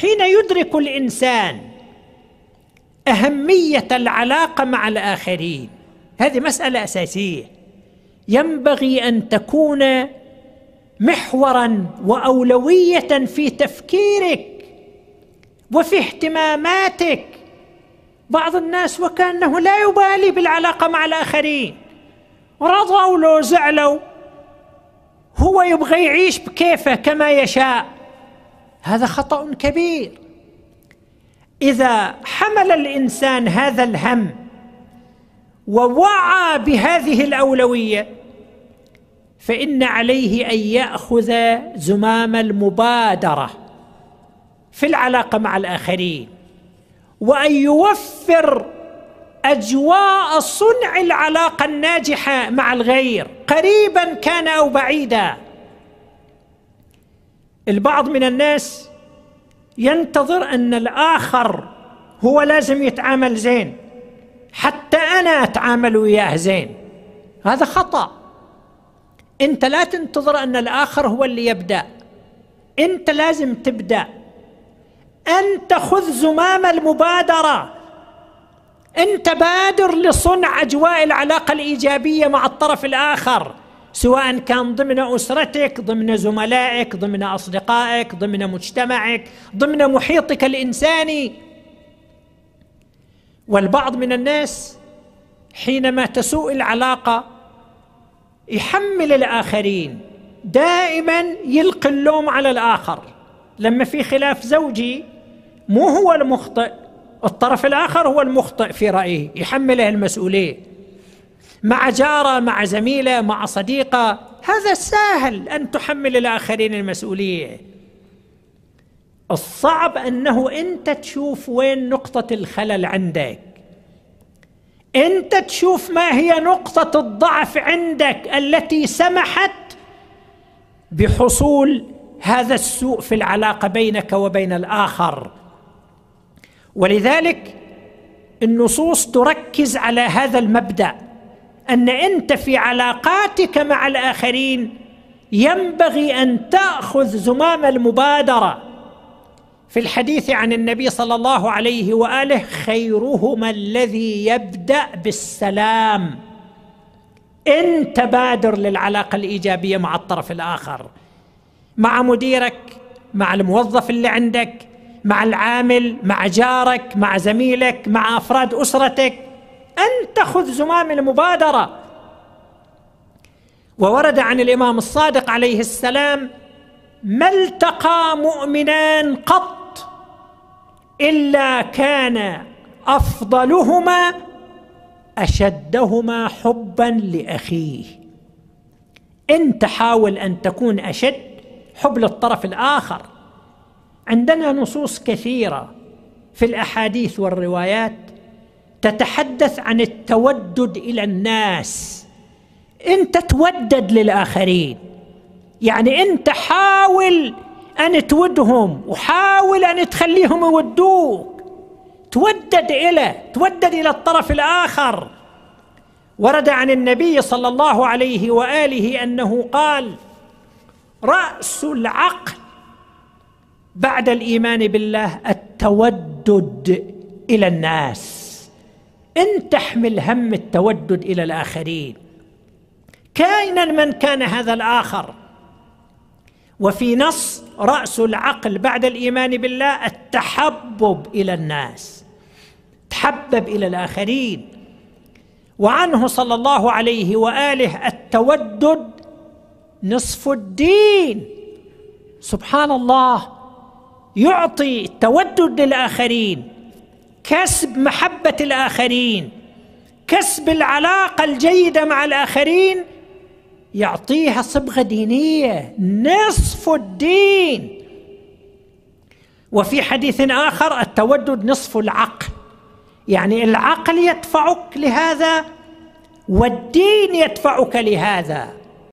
حين يدرك الانسان اهميه العلاقه مع الاخرين هذه مساله اساسيه ينبغي ان تكون محورا واولويه في تفكيرك وفي اهتماماتك بعض الناس وكانه لا يبالي بالعلاقه مع الاخرين رضوا لو زعلوا هو يبغى يعيش بكيفه كما يشاء هذا خطأ كبير إذا حمل الإنسان هذا الهم ووعى بهذه الأولوية فإن عليه أن يأخذ زمام المبادرة في العلاقة مع الآخرين وأن يوفر أجواء صنع العلاقة الناجحة مع الغير قريبا كان أو بعيدا البعض من الناس ينتظر ان الاخر هو لازم يتعامل زين حتى انا اتعامل وياه زين هذا خطا انت لا تنتظر ان الاخر هو اللي يبدا انت لازم تبدا انت خذ زمام المبادره انت بادر لصنع اجواء العلاقه الايجابيه مع الطرف الاخر سواء كان ضمن اسرتك ضمن زملائك ضمن اصدقائك ضمن مجتمعك ضمن محيطك الانساني والبعض من الناس حينما تسوء العلاقه يحمل الاخرين دائما يلقي اللوم على الاخر لما في خلاف زوجي مو هو المخطئ الطرف الاخر هو المخطئ في رايه يحمله المسؤوليه مع جاره مع زميله مع صديقه هذا سهل ان تحمل الاخرين المسؤوليه الصعب انه انت تشوف وين نقطه الخلل عندك انت تشوف ما هي نقطه الضعف عندك التي سمحت بحصول هذا السوء في العلاقه بينك وبين الاخر ولذلك النصوص تركز على هذا المبدا ان انت في علاقاتك مع الاخرين ينبغي ان تاخذ زمام المبادره في الحديث عن النبي صلى الله عليه واله خيرهما الذي يبدا بالسلام انت بادر للعلاقه الايجابيه مع الطرف الاخر مع مديرك مع الموظف اللي عندك مع العامل مع جارك مع زميلك مع افراد اسرتك أن تخذ زمام المبادرة وورد عن الإمام الصادق عليه السلام ما التقى مؤمنان قط إلا كان أفضلهما أشدهما حبا لأخيه إن تحاول أن تكون أشد حب للطرف الآخر عندنا نصوص كثيرة في الأحاديث والروايات تتحدث عن التودد الى الناس انت تودد للاخرين يعني انت حاول ان تودهم وحاول ان تخليهم يودوك تودد الى تودد الى الطرف الاخر ورد عن النبي صلى الله عليه واله انه قال راس العقل بعد الايمان بالله التودد الى الناس ان تحمل هم التودد الى الاخرين كائنا من كان هذا الاخر وفي نص راس العقل بعد الايمان بالله التحبب الى الناس تحبب الى الاخرين وعنه صلى الله عليه واله التودد نصف الدين سبحان الله يعطي التودد للاخرين كسب محبه الاخرين كسب العلاقه الجيده مع الاخرين يعطيها صبغه دينيه نصف الدين وفي حديث اخر التودد نصف العقل يعني العقل يدفعك لهذا والدين يدفعك لهذا